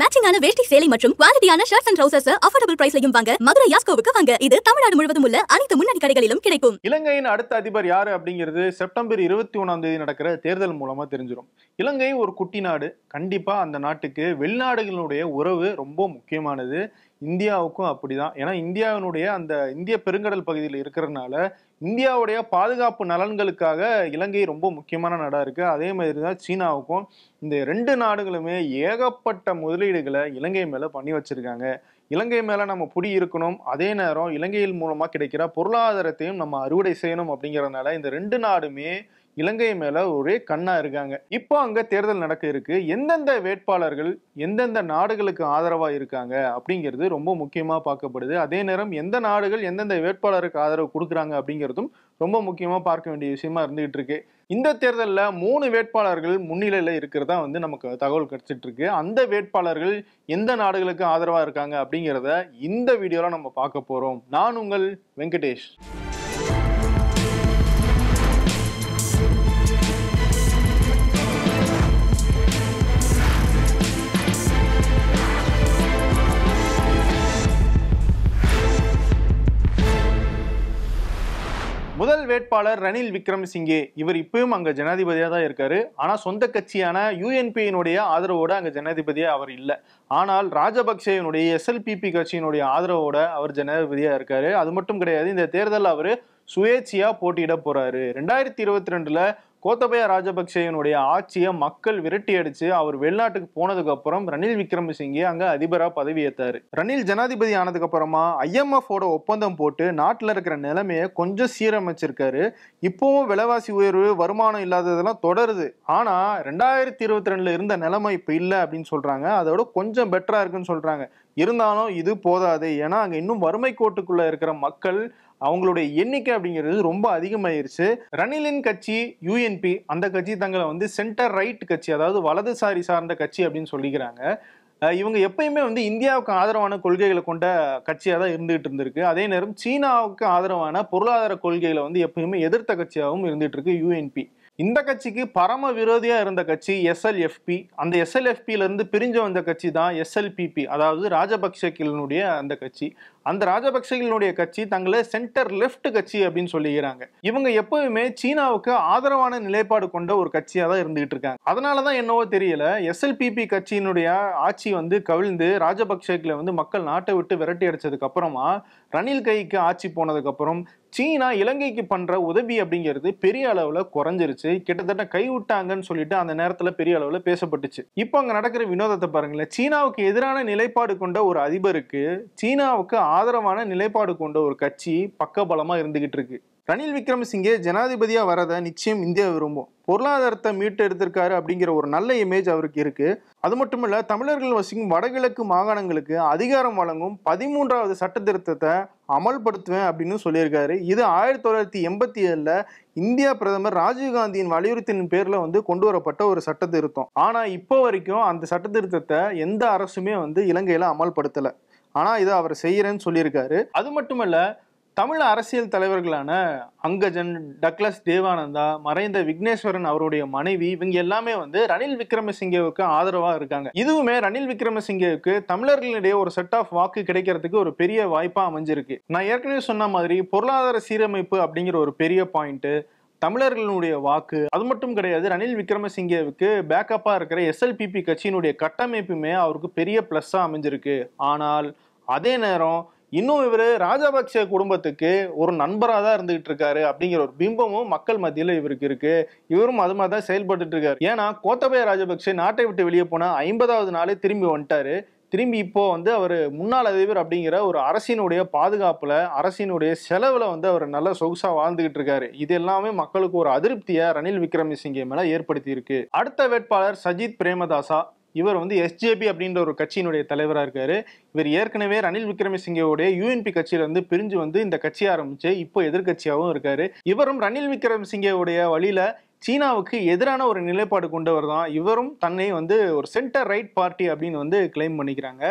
மேட்சிங்கான வேட்டி சேலை மற்றும் குவாலிட்டியான ஷர்ட்ஸ் அண்ட் ட்ரௌசர்ஸ் அஃபோர்டபுள் பிரைஸ்லையும் வாங்க மதுரை யாஸ்கோவுக்கு வாங்க இது தமிழ்நாடு முழுவதும் உள்ள அனைத்து முன்னணி கடைகளிலும் கிடைக்கும் இலங்கையின் அடுத்த அதிபர் யாரு அப்படிங்கிறது செப்டம்பர் இருபத்தி ஒன்றாம் தேதி நடக்கிற தேர்தல் மூலமா தெரிஞ்சிடும் இலங்கை ஒரு குட்டி நாடு கண்டிப்பா அந்த நாட்டுக்கு வெளிநாடுகளுடைய உறவு ரொம்ப முக்கியமானது இந்தியாவுக்கும் அப்படிதான் ஏன்னா இந்தியாவினுடைய அந்த இந்திய பெருங்கடல் பகுதியில் இருக்கிறதுனால இந்தியாவுடைய பாதுகாப்பு நலன்களுக்காக இலங்கை ரொம்ப முக்கியமான நாடாக இருக்குது அதே மாதிரி தான் சீனாவுக்கும் இந்த ரெண்டு நாடுகளுமே ஏகப்பட்ட முதலீடுகளை இலங்கை மேலே பண்ணி வச்சுருக்காங்க இலங்கை மேலே நம்ம புடி இருக்கணும் அதே நேரம் இலங்கையில் மூலமாக கிடைக்கிற பொருளாதாரத்தையும் நம்ம அறுவடை செய்யணும் அப்படிங்கிறதுனால இந்த ரெண்டு நாடுமே இலங்கை மேல ஒரே கண்ணா இருக்காங்க இப்போ அங்க தேர்தல் நடக்க இருக்கு எந்தெந்த வேட்பாளர்கள் எந்தெந்த நாடுகளுக்கு ஆதரவா இருக்காங்க அப்படிங்கிறது ரொம்ப முக்கியமா பார்க்கப்படுது அதே நேரம் எந்த நாடுகள் எந்தெந்த வேட்பாளருக்கு ஆதரவு கொடுக்குறாங்க அப்படிங்கிறதும் ரொம்ப முக்கியமா பார்க்க வேண்டிய விஷயமா இருந்துகிட்டு இருக்கு இந்த தேர்தலில் மூணு வேட்பாளர்கள் முன்னிலையில் இருக்கிறதா வந்து நமக்கு தகவல் கிடைச்சிட்டு இருக்கு அந்த வேட்பாளர்கள் எந்த நாடுகளுக்கு ஆதரவாக இருக்காங்க அப்படிங்கிறத இந்த வீடியோவில் நம்ம பார்க்க போகிறோம் நான் உங்கள் வெங்கடேஷ் முதல் வேட்பாளர் ரணில் விக்ரம் சிங்கே இவர் இப்பயும் அங்க ஜனாதிபதியாக தான் இருக்காரு ஆனா சொந்த கட்சியான யூஎன்பியினுடைய ஆதரவோட அங்க ஜனாதிபதியா அவர் இல்லை ஆனால் ராஜபக்சேனுடைய எஸ்எல்பிபி கட்சியினுடைய ஆதரவோட அவர் ஜனாதிபதியா இருக்காரு அது மட்டும் கிடையாது இந்த தேர்தல் அவர் சுயேட்சையா போட்டியிட போறாரு ரெண்டாயிரத்தி இருபத்தி ரெண்டுல கோத்தபய ராஜபக்சேயனுடைய ஆட்சியை மக்கள் விரட்டி அடிச்சு அவர் வெளிநாட்டுக்கு போனதுக்கு அப்புறம் ரணில் விக்ரமசிங்கே அங்க அதிபரா பதவி ஏத்தாரு ரணில் ஜனாதிபதி ஆனதுக்கு அப்புறமா ஐஎம்எஃபோட ஒப்பந்தம் போட்டு நாட்டில் இருக்கிற நிலைமையை கொஞ்சம் சீரமைச்சிருக்காரு இப்போவும் விலைவாசி உயர்வு வருமானம் இல்லாததெல்லாம் தொடருது ஆனா ரெண்டாயிரத்தி இருபத்தி ரெண்டுல இருந்த நிலைமை இப்ப இல்லை அப்படின்னு சொல்றாங்க அதோட கொஞ்சம் பெட்டரா இருக்குன்னு சொல்றாங்க இருந்தாலும் இது போதாது ஏன்னா அங்க இன்னும் வறுமை கோட்டுக்குள்ள இருக்கிற மக்கள் அவங்களுடைய எண்ணிக்கை அப்படிங்கிறது ரொம்ப அதிகமாயிருச்சு ரணிலின் கட்சி யூஎன்பி அந்த கட்சி தங்களை வந்து சென்டர் ரைட் கட்சி அதாவது வலதுசாரி சார்ந்த கட்சி அப்படின்னு சொல்லிக்கிறாங்க இவங்க எப்பயுமே வந்து இந்தியாவுக்கு ஆதரவான கொள்கைகளை கொண்ட கட்சியாக தான் இருந்துகிட்டு இருந்திருக்கு அதே நேரம் சீனாவுக்கு ஆதரவான பொருளாதார கொள்கைகளை வந்து எப்பயுமே எதிர்த்த கட்சியாகவும் இருந்துட்டு இருக்கு யூஎன்பி இந்த கட்சிக்கு பரம விரோதியாக இருந்த கட்சி எஸ்எல்எஃப்பி அந்த எஸ்எல்எஃப்பியிலேருந்து பிரிஞ்ச வந்த கட்சி தான் எஸ்எல்பிபி அதாவது ராஜபக்சேக்கினுடைய அந்த கட்சி அந்த ராஜபக்சேகளுடைய கட்சி தங்களை சென்டர் லெஃப்ட் கட்சி அப்படின்னு சொல்லிக்கிறாங்க இவங்க எப்பவுமே சீனாவுக்கு ஆதரவான நிலைப்பாடு கொண்ட ஒரு கட்சியாக தான் இருந்துகிட்டு இருக்காங்க அதனால தான் என்னவோ தெரியல எஸ்எல்பிபி கட்சியினுடைய ஆட்சி வந்து கவிழ்ந்து ராஜபக்சேக்களை வந்து மக்கள் நாட்டை விட்டு விரட்டி அடிச்சதுக்கு அப்புறமா ரணில் கைக்கு ஆட்சி போனதுக்கப்புறம் சீனா இலங்கைக்கு பண்ணுற உதவி அப்படிங்கிறது பெரிய அளவில் குறைஞ்சிருச்சு கிட்டத்தட்ட கைவிட்டாங்கன்னு சொல்லிட்டு அந்த நேரத்தில் பெரிய அளவில் பேசப்பட்டுச்சு இப்போ அங்கே நடக்கிற வினோதத்தை பாருங்களேன் சீனாவுக்கு எதிரான நிலைப்பாடு கொண்ட ஒரு அதிபருக்கு சீனாவுக்கு ஆதரவான நிலைப்பாடு கொண்ட ஒரு கட்சி பக்கபலமாக இருந்துகிட்டு இருக்கு ரணில் விக்ரமசிங்கே ஜனாதிபதியாக வரதை நிச்சயம் இந்தியா விரும்பும் பொருளாதாரத்தை மீட்டு எடுத்திருக்காரு அப்படிங்கிற ஒரு நல்ல இமேஜ் அவருக்கு இருக்கு அது மட்டும் தமிழர்கள் வசிக்கும் வடகிழக்கு மாகாணங்களுக்கு அதிகாரம் வழங்கும் பதிமூன்றாவது சட்ட திருத்தத்தை அமல்படுத்துவேன் அப்படின்னு சொல்லியிருக்காரு இது ஆயிரத்தி தொள்ளாயிரத்தி எண்பத்தி ஏழுல இந்தியா பிரதமர் ராஜீவ்காந்தியின் வலியுறுத்தின் பேர்ல வந்து கொண்டு வரப்பட்ட ஒரு சட்ட திருத்தம் ஆனா இப்போ வரைக்கும் அந்த சட்ட திருத்தத்தை எந்த அரசுமே வந்து இலங்கையில அமல்படுத்தலை ஆனால் இதை அவர் செய்கிறேன்னு சொல்லியிருக்காரு அது மட்டுமல்ல தமிழ் அரசியல் தலைவர்களான அங்கஜன் டக்ளஸ் தேவானந்தா மறைந்த விக்னேஸ்வரன் அவருடைய மனைவி இவங்க எல்லாமே வந்து ரணில் விக்ரமசிங்கேவுக்கு ஆதரவாக இருக்காங்க இதுவுமே ரணில் விக்ரமசிங்கேவுக்கு தமிழர்களிடையே ஒரு செட் ஆஃப் வாக்கு கிடைக்கிறதுக்கு ஒரு பெரிய வாய்ப்பாக அமைஞ்சிருக்கு நான் ஏற்கனவே சொன்ன மாதிரி பொருளாதார சீரமைப்பு அப்படிங்கிற ஒரு பெரிய பாயிண்ட்டு தமிழர்களுடைய வாக்கு அது மட்டும் கிடையாது ரணில் விக்ரமசிங்கேவுக்கு பேக்கப்பாக இருக்கிற எஸ்எல்பிபி கட்சியினுடைய கட்டமைப்புமே அவருக்கு பெரிய ப்ளஸ்ஸாக அமைஞ்சிருக்கு ஆனால் அதே நேரம் இன்னும் இவர் ராஜபக்சே குடும்பத்துக்கு ஒரு நண்பராக தான் இருந்துகிட்டு இருக்காரு அப்படிங்கிற ஒரு பிம்பமும் மக்கள் மத்தியில் இவருக்கு இருக்கு இவரும் அது மாதிரி தான் செயல்பட்டு இருக்காரு ஏன்னா கோத்தபய ராஜபக்சே நாட்டை விட்டு வெளியே போன ஐம்பதாவது நாளே திரும்பி வந்துட்டாரு திரும்பி இப்போ வந்து அவர் முன்னாள் அதிபர் அப்படிங்கிற ஒரு அரசினுடைய பாதுகாப்புல அரசினுடைய செலவுல வந்து அவர் நல்ல சொகுசா வாழ்ந்துகிட்டு இருக்காரு இது எல்லாமே மக்களுக்கு ஒரு அதிருப்தியை ரணில் விக்ரமசிங்கே மேல ஏற்படுத்தி இருக்கு அடுத்த வேட்பாளர் சஜித் பிரேமதாசா இவர் வந்து எஸ்ஜேபி அப்படின்ற ஒரு கட்சியினுடைய தலைவராக இருக்கார் இவர் ஏற்கனவே ரணில் விக்ரமசிங்கோடைய யூஎன்பி வந்து பிரிஞ்சு வந்து இந்த கட்சி ஆரம்பிச்சு இப்போ எதிர்கட்சியாகவும் இருக்காரு இவரும் ரணில் விக்ரமசிங்கோடைய வழியில சீனாவுக்கு எதிரான ஒரு நிலைப்பாடு கொண்டவர் தான் இவரும் தன்னை வந்து ஒரு சென்டர் ரைட் பார்ட்டி அப்படின்னு வந்து கிளைம் பண்ணிக்கிறாங்க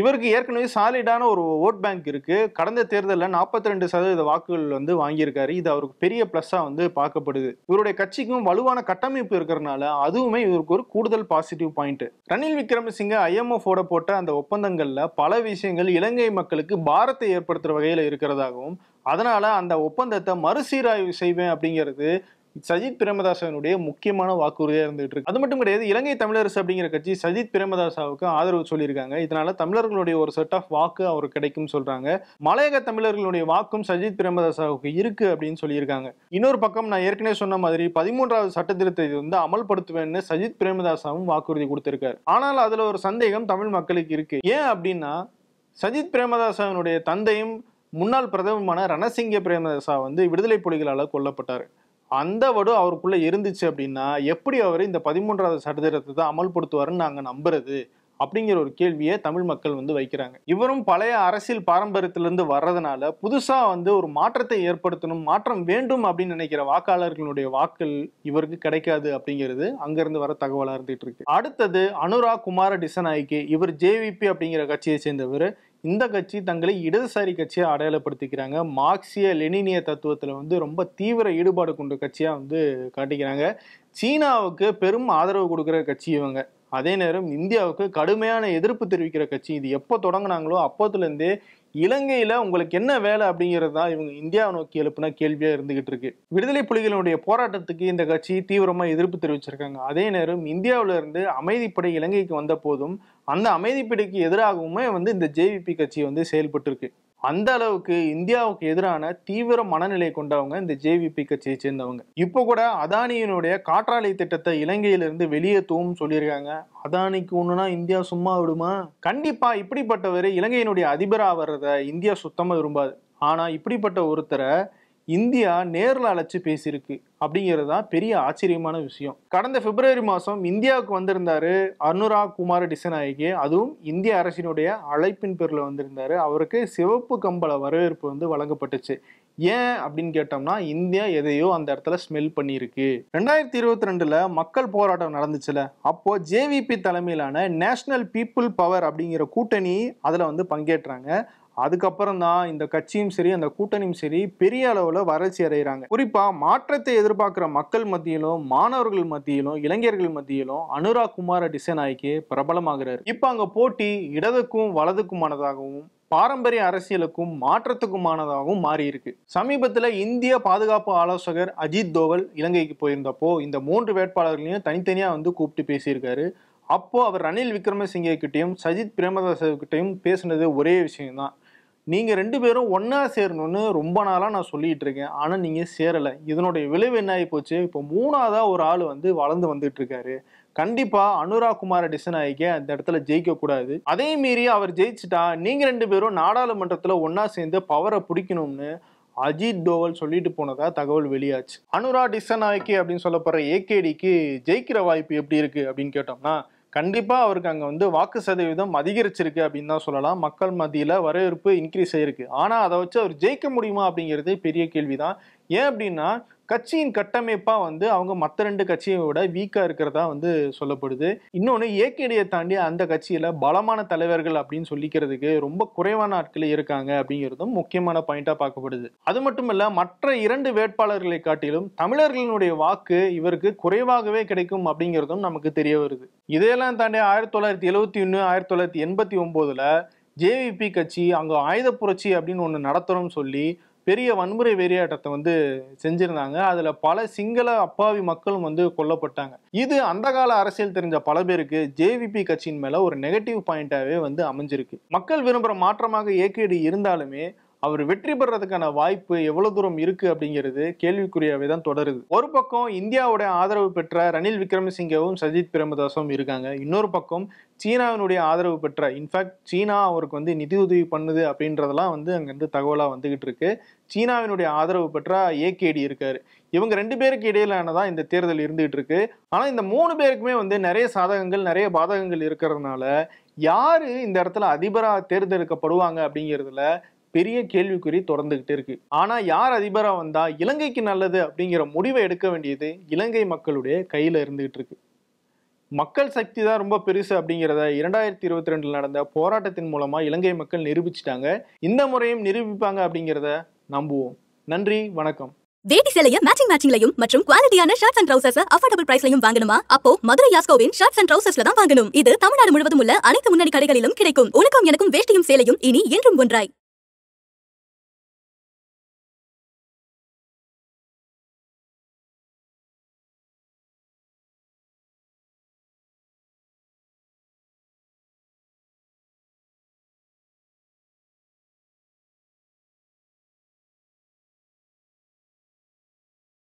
இவருக்கு ஏற்கனவே சாலிடான ஒரு ஓட் பேங்க் இருக்கு கடந்த தேர்தலில் நாற்பத்தி ரெண்டு சதவீத வாக்குகள் வந்து வாங்கியிருக்காரு இது அவருக்கு பெரிய பிளஸ்ஸாக வந்து பார்க்கப்படுது இவருடைய கட்சிக்கும் வலுவான கட்டமைப்பு இருக்கிறனால அதுவுமே இவருக்கு ஒரு கூடுதல் பாசிட்டிவ் பாயிண்ட் ரணில் விக்ரமசிங்க ஐஎம்எஃபோட போட்ட அந்த ஒப்பந்தங்கள்ல பல விஷயங்கள் இலங்கை மக்களுக்கு பாரத்தை ஏற்படுத்துகிற வகையில் இருக்கிறதாகவும் அதனால அந்த ஒப்பந்தத்தை மறுசீராய்வு செய்வேன் அப்படிங்கிறது சஜித் பிரேமதாசனுடைய முக்கியமான வாக்குறுதியாக இருந்துகிட்டு இருக்கு அது மட்டும் கிடையாது இலங்கை தமிழரசு அப்படிங்கிற கட்சி சஜித் பிரேமதாசாவுக்கு ஆதரவு சொல்லியிருக்காங்க இதனால தமிழர்களுடைய ஒரு செட் ஆஃப் வாக்கு அவர் கிடைக்கும் சொல்றாங்க மலையக தமிழர்களுடைய வாக்கும் சஜித் பிரேமதாசாவுக்கு இருக்கு அப்படின்னு சொல்லியிருக்காங்க இன்னொரு பக்கம் நான் ஏற்கனவே சொன்ன மாதிரி பதிமூன்றாவது சட்ட திருத்தத்தை வந்து அமல்படுத்துவேன்னு சஜித் பிரேமதாசாவும் வாக்குறுதி கொடுத்திருக்காரு ஆனால் அதுல ஒரு சந்தேகம் தமிழ் மக்களுக்கு இருக்கு ஏன் அப்படின்னா சஜித் பிரேமதாசாவினுடைய தந்தையும் முன்னாள் பிரதமருமான ரணசிங்க பிரேமதாசா வந்து விடுதலை புலிகளால் கொல்லப்பட்டார் அந்த வடு அவருக்குள்ளே இருந்துச்சு அப்படின்னா எப்படி அவர் இந்த பதிமூன்றாவது சட்டத்திட்டத்தை தான் அமல்படுத்துவாருன்னு நாங்கள் நம்புறது அப்படிங்கிற ஒரு கேள்வியை தமிழ் மக்கள் வந்து வைக்கிறாங்க இவரும் பழைய அரசியல் பாரம்பரியத்திலிருந்து வர்றதுனால புதுசாக வந்து ஒரு மாற்றத்தை ஏற்படுத்தணும் மாற்றம் வேண்டும் அப்படின்னு நினைக்கிற வாக்காளர்களுடைய வாக்கள் இவருக்கு கிடைக்காது அப்படிங்கிறது அங்கிருந்து வர தகவலாக இருந்துட்டு இருக்கு அடுத்தது அனுராக் குமார டிசனாய்க்கு இவர் ஜேவிபி அப்படிங்கிற கட்சியை சேர்ந்தவர் இந்த கட்சி தங்களை இடதுசாரி கட்சியை அடையாளப்படுத்திக்கிறாங்க மார்க்சிய லெனினிய தத்துவத்தில் வந்து ரொம்ப தீவிர ஈடுபாடு கொண்ட கட்சியாக வந்து காட்டிக்கிறாங்க சீனாவுக்கு பெரும் ஆதரவு கொடுக்குற கட்சி இவங்க அதே நேரம் இந்தியாவுக்கு கடுமையான எதிர்ப்பு தெரிவிக்கிற கட்சி இது எப்போ தொடங்கினாங்களோ அப்போத்துலேருந்தே இலங்கையில் உங்களுக்கு என்ன வேலை அப்படிங்கிறது தான் இவங்க இந்தியாவை நோக்கி எழுப்பின கேள்வியாக இருந்துகிட்டு இருக்கு விடுதலை புலிகளுடைய போராட்டத்துக்கு இந்த கட்சி தீவிரமாக எதிர்ப்பு தெரிவிச்சிருக்காங்க அதே நேரம் இந்தியாவில இருந்து அமைதிப்படை இலங்கைக்கு வந்த போதும் அந்த அமைதிப்படைக்கு எதிராகவுமே வந்து இந்த ஜேவிபி கட்சி வந்து செயல்பட்டு இருக்கு அந்த அளவுக்கு இந்தியாவுக்கு எதிரான தீவிர மனநிலை கொண்டவங்க இந்த ஜேவிபி கட்சியை சேர்ந்தவங்க இப்போ கூட அதானியினுடைய காற்றாலை திட்டத்தை இலங்கையிலிருந்து வெளியே தூவும் சொல்லியிருக்காங்க அதானிக்கு ஒண்ணுனா இந்தியா சும்மா விடுமா கண்டிப்பா இப்படிப்பட்டவரை இலங்கையினுடைய அதிபராக வர்றத இந்தியா சுத்தமா விரும்பாது ஆனா இப்படிப்பட்ட ஒருத்தரை இந்தியா நேரில் அழைச்சி பேசியிருக்கு அப்படிங்கிறது தான் பெரிய ஆச்சரியமான விஷயம் கடந்த பிப்ரவரி மாதம் இந்தியாவுக்கு வந்திருந்தாரு அனுராக் குமார் டிசநாயகி அதுவும் இந்திய அரசினுடைய அழைப்பின் பேரில் வந்திருந்தாரு அவருக்கு சிவப்பு கம்பள வரவேற்பு வந்து வழங்கப்பட்டுச்சு ஏன் அப்படின்னு கேட்டோம்னா இந்தியா எதையோ அந்த இடத்துல ஸ்மெல் பண்ணியிருக்கு ரெண்டாயிரத்தி இருபத்தி ரெண்டில் மக்கள் போராட்டம் நடந்துச்சுல அப்போ ஜேவிபி தலைமையிலான நேஷனல் பீப்புள் பவர் அப்படிங்கிற கூட்டணி அதில் வந்து பங்கேற்றாங்க அதுக்கப்புறம் தான் இந்த கட்சியும் சரி அந்த கூட்டணியும் சரி பெரிய அளவில் வறட்சி அடைகிறாங்க குறிப்பாக மாற்றத்தை எதிர்பார்க்குற மக்கள் மத்தியிலும் மாணவர்கள் மத்தியிலும் இளைஞர்கள் மத்தியிலும் அனுராக் குமார டிசைனாய்க்கு பிரபலமாகிறார் இப்போ அங்கே போட்டி இடதுக்கும் வலதுக்குமானதாகவும் பாரம்பரிய அரசியலுக்கும் மாற்றத்துக்குமானதாகவும் மாறியிருக்கு சமீபத்தில் இந்திய பாதுகாப்பு ஆலோசகர் அஜித் தோவல் இலங்கைக்கு போயிருந்தப்போ இந்த மூன்று வேட்பாளர்களையும் தனித்தனியாக வந்து கூப்பிட்டு பேசியிருக்காரு அப்போது அவர் ரணில் விக்ரமசிங்கே கிட்டேயும் சஜித் பிரேமதாசவ் பேசினது பேசுனது ஒரே விஷயம்தான் நீங்கள் ரெண்டு பேரும் ஒன்றா சேரணும்னு ரொம்ப நாளாக நான் சொல்லிகிட்டு இருக்கேன் ஆனால் நீங்கள் சேரலை இதனுடைய விளைவு என்ன ஆகி போச்சு இப்போ மூணாவதாக ஒரு ஆள் வந்து வளர்ந்து வந்துட்டு இருக்காரு கண்டிப்பாக அனுராக் குமார டிசநாயகி அந்த இடத்துல ஜெயிக்கக்கூடாது அதே மீறி அவர் ஜெயிச்சுட்டா நீங்கள் ரெண்டு பேரும் நாடாளுமன்றத்தில் ஒன்றா சேர்ந்து பவரை பிடிக்கணும்னு அஜித் டோவல் சொல்லிட்டு போனதா தகவல் வெளியாச்சு அனுரா டிசநாயகி அப்படின்னு சொல்லப்படுற ஏகேடிக்கு ஜெயிக்கிற வாய்ப்பு எப்படி இருக்குது அப்படின்னு கேட்டோம்னா கண்டிப்பாக அவருக்கு அங்கே வந்து வாக்கு சதவீதம் அதிகரிச்சிருக்கு அப்படின்னு தான் சொல்லலாம் மக்கள் மத்தியில் வரவேற்பு இன்க்ரீஸ் ஆயிருக்கு ஆனால் அதை வச்சு அவர் ஜெயிக்க முடியுமா அப்படிங்கிறதே பெரிய கேள்வி தான் ஏன் அப்படின்னா கட்சியின் கட்டமைப்பாக வந்து அவங்க மற்ற ரெண்டு கட்சியை விட வீக்காக இருக்கிறதா வந்து சொல்லப்படுது இன்னொன்று ஏகேடியை தாண்டி அந்த கட்சியில் பலமான தலைவர்கள் அப்படின்னு சொல்லிக்கிறதுக்கு ரொம்ப குறைவான ஆட்கள் இருக்காங்க அப்படிங்கிறதும் முக்கியமான பாயிண்டா பார்க்கப்படுது அது மட்டும் இல்லை மற்ற இரண்டு வேட்பாளர்களை காட்டிலும் தமிழர்களினுடைய வாக்கு இவருக்கு குறைவாகவே கிடைக்கும் அப்படிங்கிறதும் நமக்கு தெரிய வருது இதையெல்லாம் தாண்டி ஆயிரத்தி தொள்ளாயிரத்தி எழுபத்தி ஒன்று ஆயிரத்தி தொள்ளாயிரத்தி எண்பத்தி ஒம்போதில் ஜேவிபி கட்சி அங்கே ஆயுத புரட்சி அப்படின்னு ஒன்று நடத்துகிறோம்னு சொல்லி பெரிய வன்முறை வெறியாட்டத்தை வந்து செஞ்சிருந்தாங்க அதுல பல சிங்கள அப்பாவி மக்களும் வந்து கொல்லப்பட்டாங்க இது அந்த கால அரசியல் தெரிஞ்ச பல பேருக்கு ஜேவிபி கட்சியின் மேல ஒரு நெகட்டிவ் பாயிண்டாவே வந்து அமைஞ்சிருக்கு மக்கள் விரும்புற மாற்றமாக ஏகேடி இருந்தாலுமே அவர் வெற்றி பெறதுக்கான வாய்ப்பு எவ்வளவு தூரம் இருக்கு அப்படிங்கிறது கேள்விக்குறியாவே தான் தொடருது ஒரு பக்கம் இந்தியாவுடைய ஆதரவு பெற்ற ரணில் விக்ரமசிங்கவும் சஜித் பிரேமதாசும் இருக்காங்க இன்னொரு பக்கம் சீனாவினுடைய ஆதரவு பெற்ற இன்ஃபேக்ட் சீனா அவருக்கு வந்து நிதி உதவி பண்ணுது அப்படின்றதெல்லாம் வந்து அங்கேருந்து தகவலாக வந்துகிட்டு இருக்கு சீனாவினுடைய ஆதரவு பெற்ற ஏகேடி இருக்காரு இவங்க ரெண்டு பேருக்கு இடையிலான தான் இந்த தேர்தல் இருந்துகிட்டு இருக்கு ஆனால் இந்த மூணு பேருக்குமே வந்து நிறைய சாதகங்கள் நிறைய பாதகங்கள் இருக்கிறதுனால யாரு இந்த இடத்துல அதிபராக தேர்ந்தெடுக்கப்படுவாங்க அப்படிங்கிறதுல பெரிய கேள்விக்குறி தொடர்ந்துகிட்டு இருக்கு ஆனா யார் அதிபரா வந்தா இலங்கைக்கு நல்லது அப்படிங்கிற முடிவை எடுக்க வேண்டியது இலங்கை மக்களுடைய கையில இருந்துகிட்டு இருக்கு மக்கள் சக்தி தான் ரொம்ப பெருசு அப்படிங்கிறத இரண்டாயிரத்தி இருபத்தி ரெண்டில் நடந்த போராட்டத்தின் மூலமா இலங்கை மக்கள் நிரூபிச்சிட்டாங்க இந்த முறையும் நிரூபிப்பாங்க அப்படிங்கிறத நம்புவோம் நன்றி வணக்கம் வேட்டி சேலைய மேட்சிங் மேட்சிங்லையும் மற்றும் குவாலிட்டியான ஷர்ட்ஸ் அண்ட் ட்ரௌசர்ஸ் அஃபோர்டபுள் பிரைஸ்லையும் வாங்கணுமா அப்போ மதுரை யாஸ்கோவின் ஷர்ட்ஸ் அண்ட் ட்ரௌசர்ஸ்ல தான் வாங்கணும் இது தமிழ்நாடு முழுவதும் உள்ள அனைத்து முன்னணி கடைகளிலும் கிடைக்கும் உனக்கும் எனக்கும் வேஷ்டியும் சேலையும் இனி என்றும் ஒன்றாய்